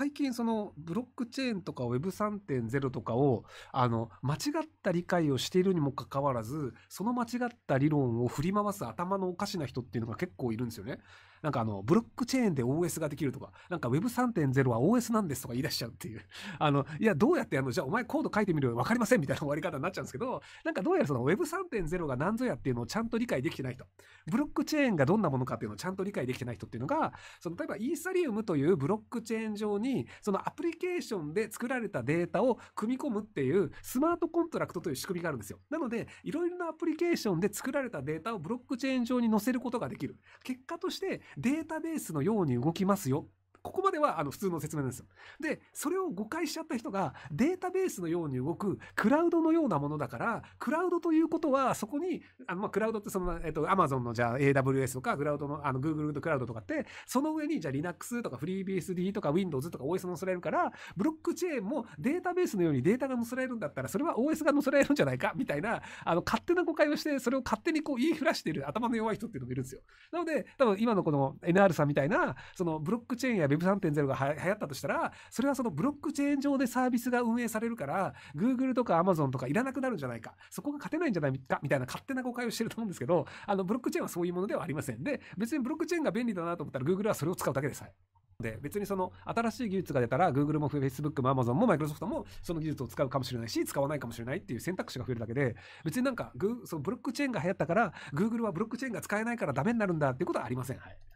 最近そのブロックチェーンとか Web3.0 とかをあの間違った理解をしているにもかかわらずその間違った理論を振り回す頭のおかしな人っていうのが結構いるんですよね。なんかあのブロックチェーンで OS ができるとかなんか Web3.0 は OS なんですとか言い出しちゃうっていう あのいやどうやってあのじゃあお前コード書いてみるよ分かりませんみたいな 終わり方になっちゃうんですけどなんかどうやらその Web3.0 が何ぞやっていうのをちゃんと理解できてない人ブロックチェーンがどんなものかっていうのをちゃんと理解できてない人っていうのがその例えばイーサリウムというブロックチェーン上にに、そのアプリケーションで作られたデータを組み込むっていうスマートコントラクトという仕組みがあるんですよ。なので、いろいろなアプリケーションで作られたデータをブロックチェーン上に載せることができる。結果としてデータベースのように動きますよここまではあの普通の説明ですで、それを誤解しちゃった人がデータベースのように動くクラウドのようなものだから、クラウドということはそこに、あのまあ、クラウドってその、えっと、Amazon のじゃあ AWS とか、クラウドの、あの Google のクラウドとかって、その上にじゃあ Linux とか FreeBSD とか Windows とか OS 載せられるから、ブロックチェーンもデータベースのようにデータが載せられるんだったら、それは OS が載せられるんじゃないかみたいな、あの勝手な誤解をして、それを勝手にこう言いふらしている頭の弱い人っていうのもいるんですよ。なので、多分今のこの NR さんみたいな、そのブロックチェーンや Web3.0 がは流行ったとしたら、それはそのブロックチェーン上でサービスが運営されるから、Google とか Amazon とかいらなくなるんじゃないか、そこが勝てないんじゃないか、みたいな勝手な誤解をしてると思うんですけど、あの、ブロックチェーンはそういうものではありません。で、別にブロックチェーンが便利だなと思ったら Google はそれを使うだけです。はい。で、別にその新しい技術が出たら、Google も Facebook も Amazon も Microsoft もその技術を使うかもしれないし、使わないかもしれないっていう選択肢が増えるだけで、別になんか、そのブロックチェーンが流行ったから、Google はブロックチェーンが使えないからダメになるんだっていうことはありません。はい